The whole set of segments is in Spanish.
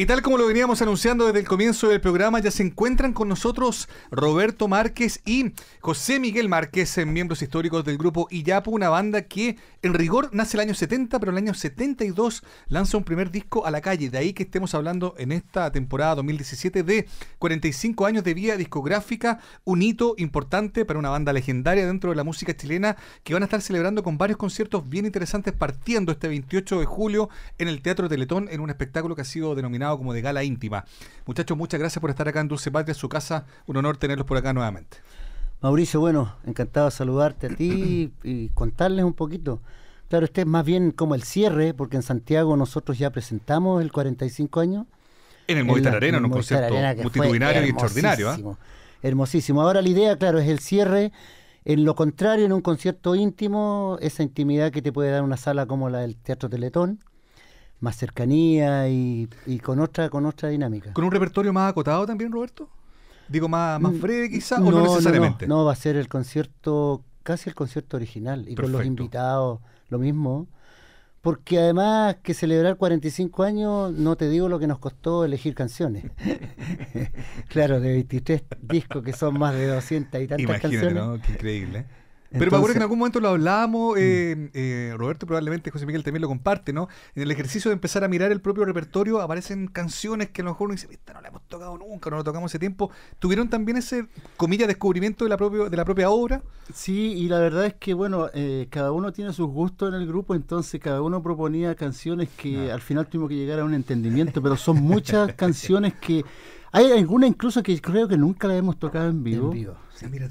Y tal como lo veníamos anunciando desde el comienzo del programa, ya se encuentran con nosotros Roberto Márquez y José Miguel Márquez, eh, miembros históricos del grupo Iyapu, una banda que en rigor nace el año 70, pero en el año 72 lanza un primer disco a la calle. De ahí que estemos hablando en esta temporada 2017 de 45 años de vía discográfica, un hito importante para una banda legendaria dentro de la música chilena que van a estar celebrando con varios conciertos bien interesantes partiendo este 28 de julio en el Teatro Teletón en un espectáculo que ha sido denominado como de gala íntima. Muchachos, muchas gracias por estar acá en Dulce Patria, su casa. Un honor tenerlos por acá nuevamente. Mauricio, bueno, encantado de saludarte a ti y contarles un poquito. Claro, este es más bien como el cierre, porque en Santiago nosotros ya presentamos el 45 años. En el Movistar Arena, un concierto multitudinario y extraordinario. ¿eh? Hermosísimo. Ahora la idea, claro, es el cierre. En lo contrario, en un concierto íntimo, esa intimidad que te puede dar una sala como la del Teatro Teletón, más cercanía y, con otra con otra dinámica. ¿Con un repertorio más acotado también, Roberto? Digo, más, más breve mm, quizás no, o no necesariamente. No, va a ser el concierto, casi el concierto original, y con los invitados, lo mismo. Porque además que celebrar 45 años, no te digo lo que nos costó elegir canciones. claro, de 23 discos que son más de 200 y tantas Imagínate, ¿no? Qué increíble. Pero me acuerdo que en algún momento lo hablábamos, eh, eh, Roberto, probablemente José Miguel también lo comparte, ¿no? En el ejercicio de empezar a mirar el propio repertorio aparecen canciones que a lo mejor uno dice, esta no la hemos tocado nunca, no la tocamos ese tiempo. ¿Tuvieron también ese, comillas, descubrimiento de la, propio, de la propia obra? Sí, y la verdad es que, bueno, eh, cada uno tiene sus gustos en el grupo, entonces cada uno proponía canciones que al final tuvimos que llegar a un entendimiento, pero son muchas canciones que hay alguna incluso que creo que nunca la hemos tocado en vivo.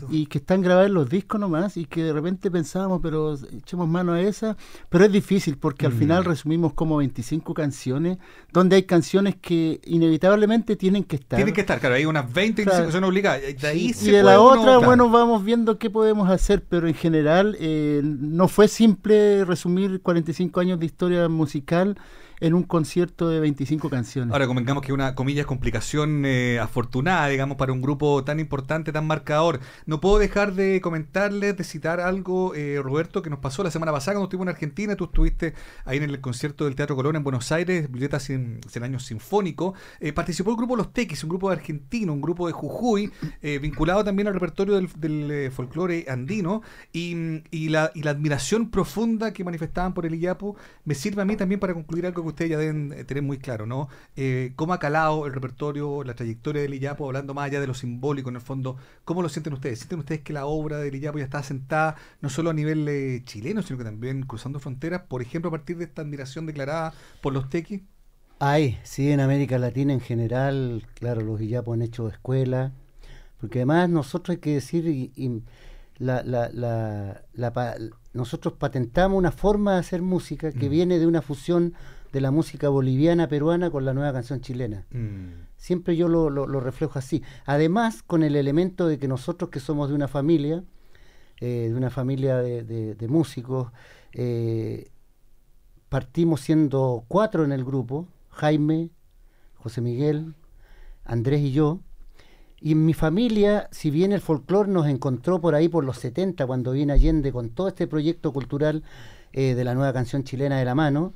Y que están grabadas en los discos nomás y que de repente pensábamos, pero echemos mano a esa. Pero es difícil porque al mm. final resumimos como 25 canciones, donde hay canciones que inevitablemente tienen que estar. Tienen que estar, claro, hay unas 20 claro. que son obligadas. De ahí y de la otra, bueno, vamos viendo qué podemos hacer, pero en general eh, no fue simple resumir 45 años de historia musical en un concierto de 25 canciones. Ahora, convengamos que una, comillas, complicación eh, afortunada, digamos, para un grupo tan importante, tan marcador. No puedo dejar de comentarles, de citar algo, eh, Roberto, que nos pasó la semana pasada cuando estuvimos en Argentina. Tú estuviste ahí en el concierto del Teatro Colón en Buenos Aires, Biblioteca sin, años sinfónico. Eh, participó el grupo Los Tequis, un grupo argentino, un grupo de Jujuy, eh, vinculado también al repertorio del, folclore andino. Y, la, y la admiración profunda que manifestaban por el IAPU me sirve a mí también para concluir algo ustedes ya deben eh, tener muy claro, ¿no? Eh, ¿Cómo ha calado el repertorio, la trayectoria del Lillapo, hablando más allá de lo simbólico en el fondo? ¿Cómo lo sienten ustedes? ¿Sienten ustedes que la obra del Lillapo ya está asentada no solo a nivel eh, chileno, sino que también cruzando fronteras, por ejemplo, a partir de esta admiración declarada por los tequis? Hay, sí, en América Latina en general, claro, los Iyapos han hecho escuela, porque además nosotros hay que decir... nosotros patentamos una forma de hacer música que mm. viene de una fusión de la música boliviana peruana con la nueva canción chilena. Mm. Siempre yo lo, reflejo así. Además, con el elemento de que nosotros que somos de una familia, eh, de una familia de, músicos, eh, partimos siendo cuatro en el grupo, Jaime, José Miguel, Andrés y yo. Y en mi familia, si bien el folclore nos encontró por ahí por los 70, cuando viene Allende con todo este proyecto cultural eh, de la nueva canción chilena de la mano,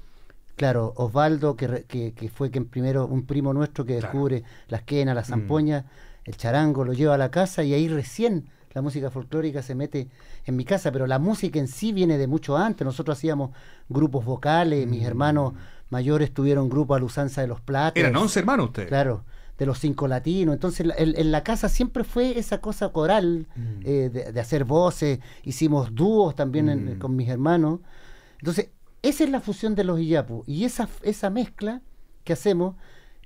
Claro, Osvaldo, que, que, que, fue quien primero, un primo nuestro que descubre las quenas, las mm. zampoñas, el charango, lo lleva a la casa y ahí recién la música folclórica se mete en mi casa, pero la música en sí viene de mucho antes. Nosotros hacíamos grupos vocales, mis mm. hermanos mayores tuvieron grupo a la usanza de los platos. Eran 11 hermanos ustedes. Claro, de los cinco latinos. Entonces, en, la casa siempre fue esa cosa coral mm. eh, de, hacer voces. Hicimos dúos también con mis hermanos. Entonces, esa es la fusión de los Iyapu Y esa, esa mezcla que hacemos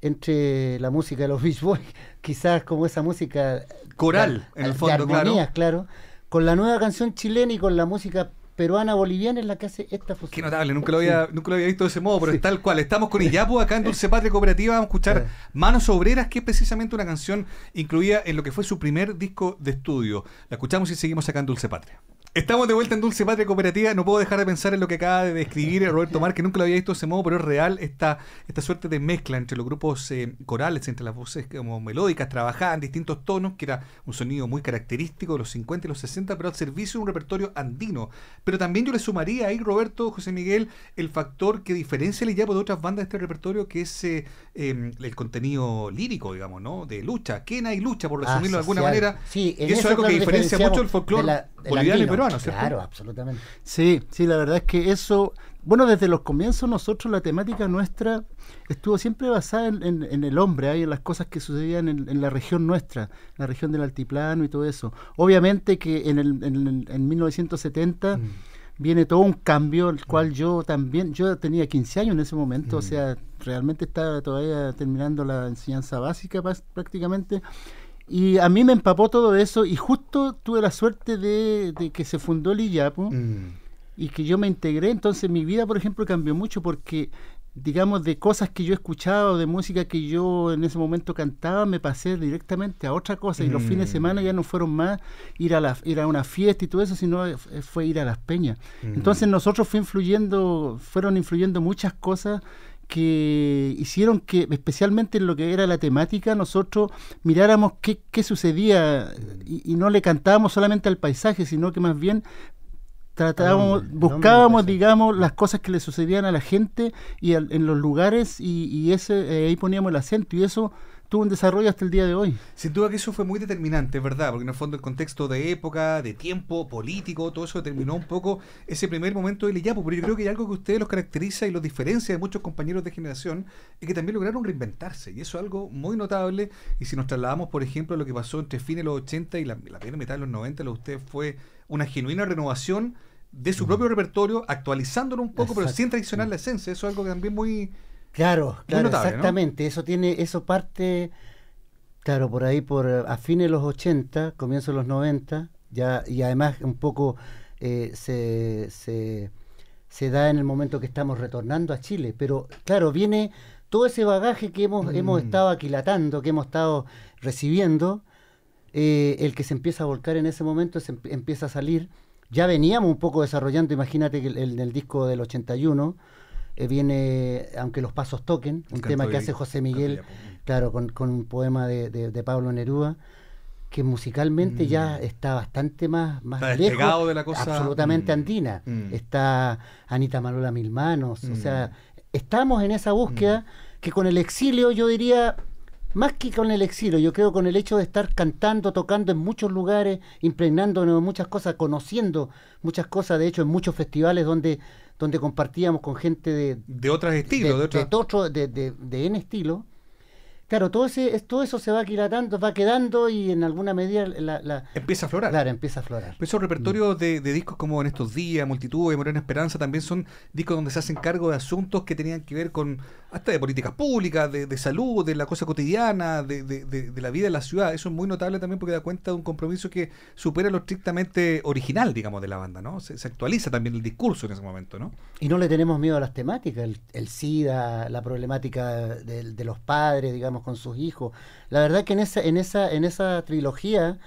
entre la música de los Beach Boys, quizás como esa música coral, en el fondo, claro. con la nueva canción chilena y con la música peruana boliviana es la que hace esta fusión. Qué notable, nunca lo había, nunca lo había visto de ese modo, pero es tal cual. Estamos con Iyapu acá en Dulce Patria Cooperativa, vamos a escuchar Manos Obreras, que es precisamente una canción incluida en lo que fue su primer disco de estudio. La escuchamos y seguimos acá en Dulce Patria. Estamos de vuelta en Dulce Patria Cooperativa. No puedo dejar de pensar en lo que acaba de describir Roberto Mar, que nunca lo había visto de ese modo, pero es real esta, esta suerte de mezcla entre los grupos eh, corales, entre las voces como melódicas, trabajadas en distintos tonos, que era un sonido muy característico de los 50 y los 60, pero al servicio de un repertorio andino. Pero también yo le sumaría ahí, Roberto, José Miguel, el factor que diferencia el de otras bandas de este repertorio, que es eh, em, el contenido lírico, digamos, ¿no? De lucha, quena y lucha, por ah, resumirlo de alguna manera. Sí, y eso es algo que diferencia mucho el folclore peruanos, Claro, absolutamente. Sí, sí, la verdad es que eso, bueno, desde los comienzos nosotros la temática nuestra estuvo siempre basada en, el hombre, ¿eh? en las cosas que sucedían en, la región nuestra, la región del altiplano y todo eso. Obviamente que en, el, en, 1970... Mm. viene todo un cambio, el mm. cual yo también, yo tenía 15 años en ese momento, o mm. sea, realmente estaba todavía terminando la enseñanza básica prácticamente, y a mí me empapó todo eso y justo tuve la suerte de, que se fundó el IYAPO mm. y que yo me integré. Entonces mi vida, por ejemplo, cambió mucho porque, digamos, de cosas que yo escuchaba o de música que yo en ese momento cantaba, me pasé directamente a otra cosa. Y los mm. fines de semana ya no fueron más ir a, la, ir a una fiesta y todo eso, sino eh, fue ir a las peñas. Mm. Entonces nosotros fue influyendo, fueron influyendo muchas cosas que hicieron que, especialmente en lo que era la temática, nosotros miráramos qué, qué sucedía y, no le cantábamos solamente al paisaje, sino que más bien tratábamos, buscábamos, digamos, las cosas que le sucedían a la gente y en los lugares y, ese, ahí poníamos el acento y eso tuvo un desarrollo hasta el día de hoy. Sin duda que eso fue muy determinante, ¿verdad? Porque en el fondo el contexto de época, de tiempo, político, todo eso determinó un poco ese primer momento del Yapo. Pero yo creo que hay algo que ustedes los caracteriza y los diferencia de muchos compañeros de generación es que también lograron reinventarse. Y eso es algo muy notable. Y si nos trasladamos, por ejemplo, a lo que pasó entre fines de los 80 y la, primera mitad de los 90, lo de usted fue una genuina renovación de su propio repertorio, actualizándolo un poco, pero sin traicionar la esencia. Eso es algo que también muy, Claro, exactamente. Eso tiene, eso parte, claro, por ahí por a fines de los 80, comienzo de los 90, ya, y además un poco eh, se, se, da en el momento que estamos retornando a Chile. Pero claro, viene todo ese bagaje que hemos, mm. hemos estado aquilatando, que hemos estado recibiendo, eh, el que se empieza a volcar en ese momento, se empieza a salir. Ya veníamos un poco desarrollando, imagínate que en el, el disco del 81 eh, viene Aunque los pasos toquen, un tema que hace José Miguel, pues, mm. claro, con, un poema de, Pablo Nerúa que musicalmente ya mm. está bastante más, más está de la cosa absolutamente mm. andina. Está Anita Malola Mil Manos, o sea, estamos en esa búsqueda que con el exilio yo diría más que con el exilio, yo creo con el hecho de estar cantando, tocando en muchos lugares, impregnándonos muchas cosas, conociendo muchas cosas, de hecho en muchos festivales donde donde compartíamos con gente de... De otros estilos, de, de, de, otro, de, de, N estilo, Claro, todo, ese, todo eso se va va quedando y en alguna medida la... empieza a florar. Claro, empieza a florar. esos repertorios de, discos como En estos días, Multitud, Morena Esperanza, también son discos donde se hacen cargo de asuntos que tenían que ver con, hasta de políticas públicas, de, salud, de la cosa cotidiana, de, la vida de la ciudad. Eso es muy notable también porque da cuenta de un compromiso que supera lo estrictamente original, digamos, de la banda, ¿no? Se, actualiza también el discurso en ese momento, ¿no? Y no le tenemos miedo a las temáticas, el SIDA, la problemática de los padres, digamos con sus hijos. La verdad que en esa, en esa, en esa trilogía,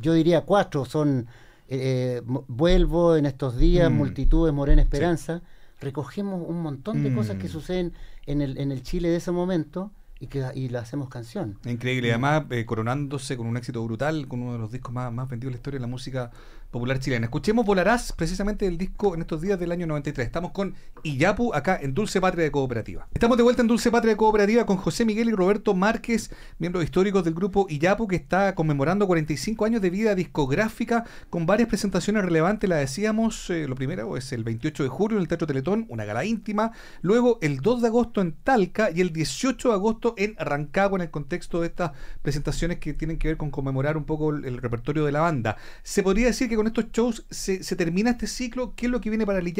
yo diría cuatro, son eh, eh, Vuelvo en estos días, Multitud, mm. Multitudes, Morena Esperanza. Recogemos un montón de cosas que mm. suceden en el, en el Chile de ese momento y que y la hacemos canción. Increíble, además mm. eh, coronándose con un éxito brutal, con uno de los discos más, más vendidos de la historia de la música popular chilena. Escuchemos Volarás, precisamente el disco en estos días del año 93. Estamos con Iyapu, acá en Dulce Patria de Cooperativa. Estamos de vuelta en Dulce Patria de Cooperativa con José Miguel y Roberto Márquez, miembros históricos del grupo Iyapu, que está conmemorando 45 años de vida discográfica con varias presentaciones relevantes. La decíamos, eh, lo primero es el 28 de julio en el Teatro Teletón, una gala íntima. Luego, el 2 de agosto en Talca y el 18 de agosto en Rancagua, en el contexto de estas presentaciones que tienen que ver con conmemorar un poco el repertorio de la banda. Se podría decir que con estos shows se, termina este ciclo? ¿Qué es lo que viene para el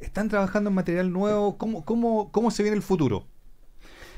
¿Están trabajando en material nuevo? ¿Cómo, cómo, cómo se viene el futuro?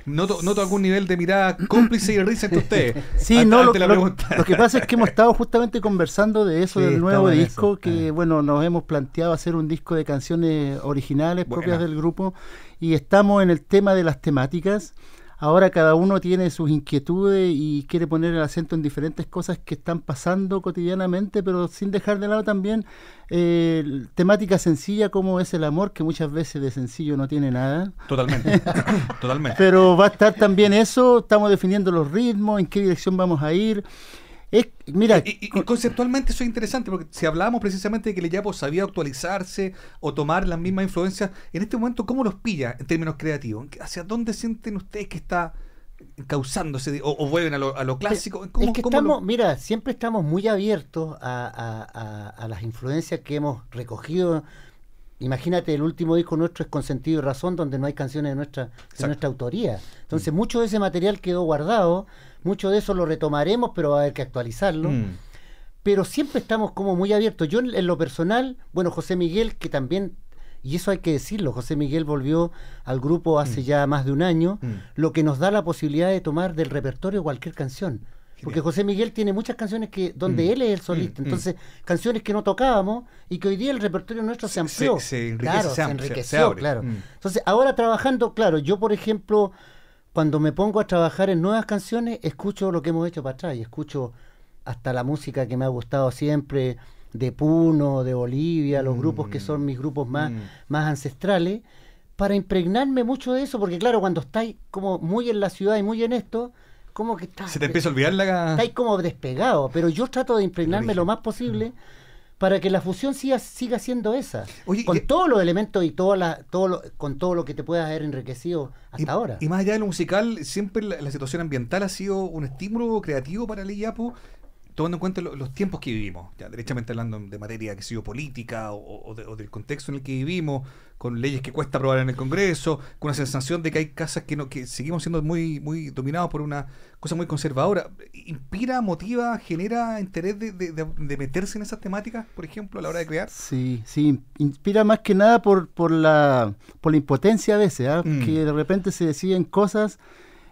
Noto, algún nivel de mirada cómplice y risa entre ustedes. Sí, no, lo, lo, que pasa es que hemos estado justamente conversando de eso, del nuevo disco, que ah. bueno, nos hemos planteado hacer un disco de canciones originales propias del grupo y estamos en el tema de las temáticas ahora cada uno tiene sus inquietudes y quiere poner el acento en diferentes cosas que están pasando cotidianamente, pero sin dejar de lado también eh, temática sencilla como es el amor, que muchas veces de sencillo no tiene nada. Totalmente, totalmente. Pero va a estar también eso, estamos definiendo los ritmos, en qué dirección vamos a ir mira, y, conceptualmente eso es interesante, porque si hablábamos precisamente de que Yapo sabía actualizarse o tomar las mismas influencias, en este momento, ¿cómo los pilla en términos creativos? ¿Hacia dónde sienten ustedes que está causándose o, vuelven a lo, clásico? mira, siempre estamos muy abiertos a, las influencias que hemos recogido. Imagínate, el último disco nuestro es Con Sentido y Razón, donde no hay canciones de nuestra, nuestra autoría. Mm. Entonces, mucho de ese material quedó guardado mucho de eso lo retomaremos, pero va a haber que actualizarlo. Mm. Pero siempre estamos como muy abiertos. Yo en, lo personal, bueno, José Miguel, que también y eso hay que decirlo, José Miguel volvió al grupo hace mm. ya más de un año, mm. lo que nos da la posibilidad de tomar del repertorio cualquier canción. Porque José Miguel tiene muchas canciones que donde él es el solista, entonces canciones que no tocábamos y que hoy día el repertorio nuestro se amplió. Se, enriqueció, claro. Entonces, ahora trabajando, claro, yo por ejemplo cuando me pongo a trabajar en nuevas canciones, escucho lo que hemos hecho para atrás y escucho hasta la música que me ha gustado siempre, de Puno, de Bolivia, los grupos que son mm. mis grupos más, mm. más ancestrales, para impregnarme mucho de eso, porque claro, cuando estáis como muy en la ciudad y muy en esto, como que estás... Se te empieza a olvidar la... Estáis como despegado, pero yo trato de impregnarme lo más posible. Mm para que la fusión siga, siga siendo esa. con todos los elementos y toda la, todo con todo lo que te pueda haber enriquecido hasta ahora. Y más allá de lo musical, siempre la, situación ambiental ha sido un estímulo creativo para el IAPO tomando en cuenta los tiempos que vivimos, ya derechamente hablando de materia que ha sido política o, del contexto en el que vivimos, con leyes que cuesta aprobar en el Congreso, con la sensación de que hay casas que no que seguimos siendo muy muy dominados por una cosa muy conservadora, inspira, motiva, genera interés de, de, meterse en esas temáticas, por ejemplo, a la hora de crear. Sí, sí, inspira más que nada por por la por la impotencia a veces, ¿ah? mm. que de repente se deciden cosas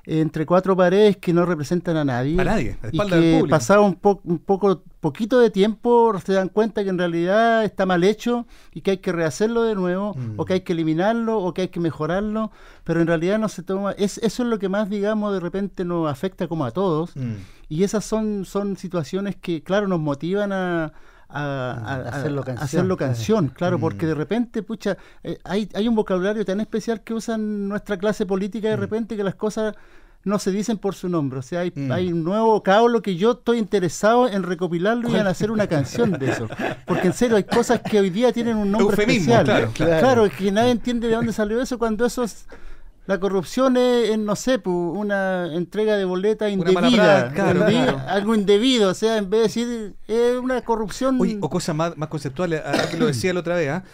entre cuatro paredes que no representan a nadie. A nadie, a y que pasado un, poco, poquito de tiempo se dan cuenta que en realidad está mal hecho y que hay que rehacerlo de nuevo, mm. o que hay que eliminarlo, o que hay que mejorarlo, pero en realidad no se toma. eso es lo que más, digamos, de repente nos afecta como a todos. Mm. Y esas son, son situaciones que, claro, nos motivan a, a, hacerlo, canción, canción claro, porque de mm. repente, pucha, eh, hay, hay un vocabulario tan especial que usan nuestra clase política de mm. repente que las cosas no se dicen por su nombre. O sea, hay, mm. hay un nuevo lo que yo estoy interesado en recopilarlo y en hacer una canción de eso. Porque en serio, hay cosas que hoy día tienen un nombre especial. Claro, que nadie entiende de dónde salió eso cuando eso es la corrupción es, no sé, una entrega de boleta indebida. Algo indebido, o sea, en vez de decir, es una corrupción. o cosa más, más conceptuales, lo decía la otra vez, ¿ah?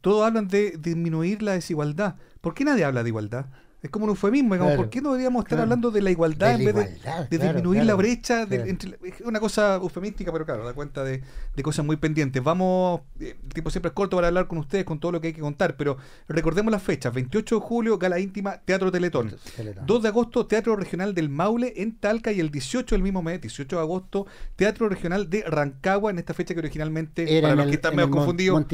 todos hablan de disminuir la desigualdad. ¿Por qué nadie habla de igualdad? Es como un eufemismo, digamos, ¿por qué no deberíamos estar hablando de la igualdad en vez de, disminuir la brecha? es una cosa eufemística, pero claro, da cuenta de, cosas muy pendientes. Vamos, eh, el tiempo siempre es corto para hablar con ustedes, con todo lo que hay que contar, pero recordemos las fechas. 28 de julio, Gala Íntima, Teatro Teletón. 2 de agosto, Teatro Regional del Maule en Talca y el 18 del mismo mes, 18 de agosto, Teatro Regional de Rancagua, en esta fecha que originalmente, Era para los que están medio confundidos,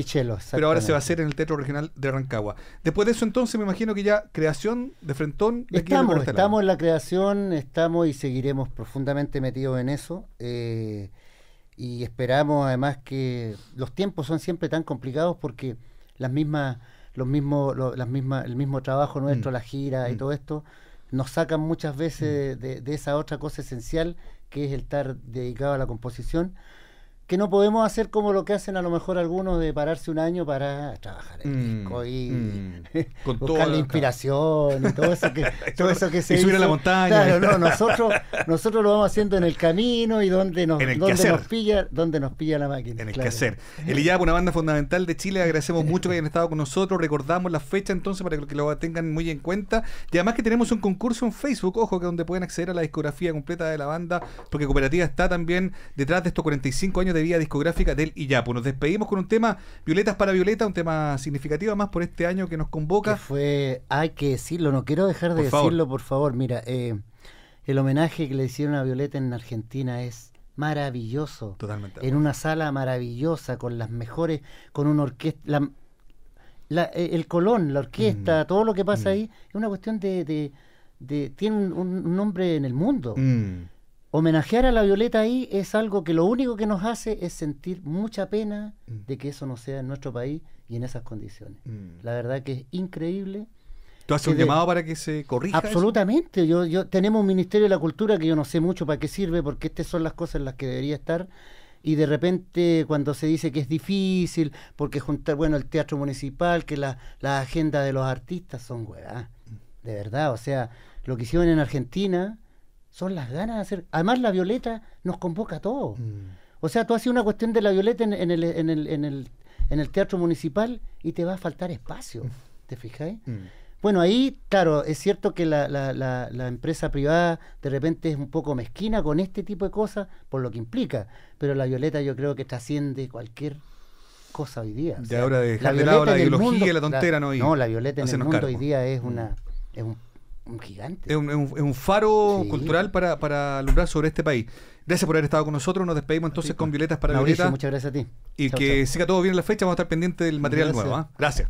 pero ahora se va a hacer en el Teatro Regional de Rancagua. Después de eso entonces me imagino que ya creación de frentón. estamos, estamos en la creación, estamos y seguiremos profundamente metidos en eso. Eh, y esperamos además que los tiempos son siempre tan complicados porque las mismas, los mismos, las mismas, el mismo trabajo nuestro, mm. la gira y mm. todo esto, nos sacan muchas veces mm. de, de esa otra cosa esencial que es el estar dedicado a la composición que no podemos hacer como lo que hacen a lo mejor algunos de pararse un año para trabajar el mm, disco y mm. con buscar la inspiración y todo eso que, todo eso que se subir a la montaña claro no nosotros nosotros lo vamos haciendo en el camino y donde nos donde nos pilla donde nos pilla la máquina en el hacer. El IAP, una banda fundamental de Chile agradecemos mucho que hayan estado con nosotros recordamos la fecha entonces para que lo tengan muy en cuenta y además que tenemos un concurso en Facebook ojo que donde pueden acceder a la discografía completa de la banda porque cooperativa está también detrás de estos 45 años de Vía discográfica del Iyapu. Nos despedimos con un tema, Violetas para Violeta, un tema significativo más por este año que nos convoca. fue, hay que decirlo, no quiero dejar de decirlo, por favor. Mira, eh, el homenaje que le hicieron a Violeta en Argentina es maravilloso. Totalmente. En una sala maravillosa, con las mejores, con una orquesta. Eh, el Colón, la orquesta, mm. todo lo que pasa mm. ahí, es una cuestión de, tiene un, nombre en el mundo. Mm homenajear a la Violeta ahí es algo que lo único que nos hace es sentir mucha pena mm. de que eso no sea en nuestro país y en esas condiciones. Mm. La verdad que es increíble. ¿Tú haces un llamado para que se corrija? Absolutamente. Yo, yo, tenemos un Ministerio de la Cultura que yo no sé mucho para qué sirve, porque estas son las cosas en las que debería estar. Y de repente, cuando se dice que es difícil, porque juntar, bueno, el teatro municipal, que las la agenda de los artistas son weá. Mm. De verdad, o sea, lo que hicieron en Argentina, son las ganas de hacer. Además, la Violeta nos convoca a todos. Mm. O sea, tú haces una cuestión de la Violeta en, el, en, el, en, el, en, el, teatro municipal y te va a faltar espacio. Mm. ¿Te fijáis? Mm. Bueno, ahí, claro, es cierto que la, la, empresa privada de repente es un poco mezquina con este tipo de cosas, por lo que implica, pero la Violeta yo creo que trasciende cualquier cosa hoy día. de ahora dejar de lado la ideología y la tontera, ¿no? no, la Violeta en el mundo hoy día es, una, es un un gigante. Es un, faro cultural para, alumbrar sobre este país. Gracias por haber estado con nosotros. Nos despedimos entonces con Violetas para Mauricio, Violeta. Muchas gracias a ti. Y que siga todo bien en la fecha. Vamos a estar pendientes del material nuevo. ¿ah? Gracias.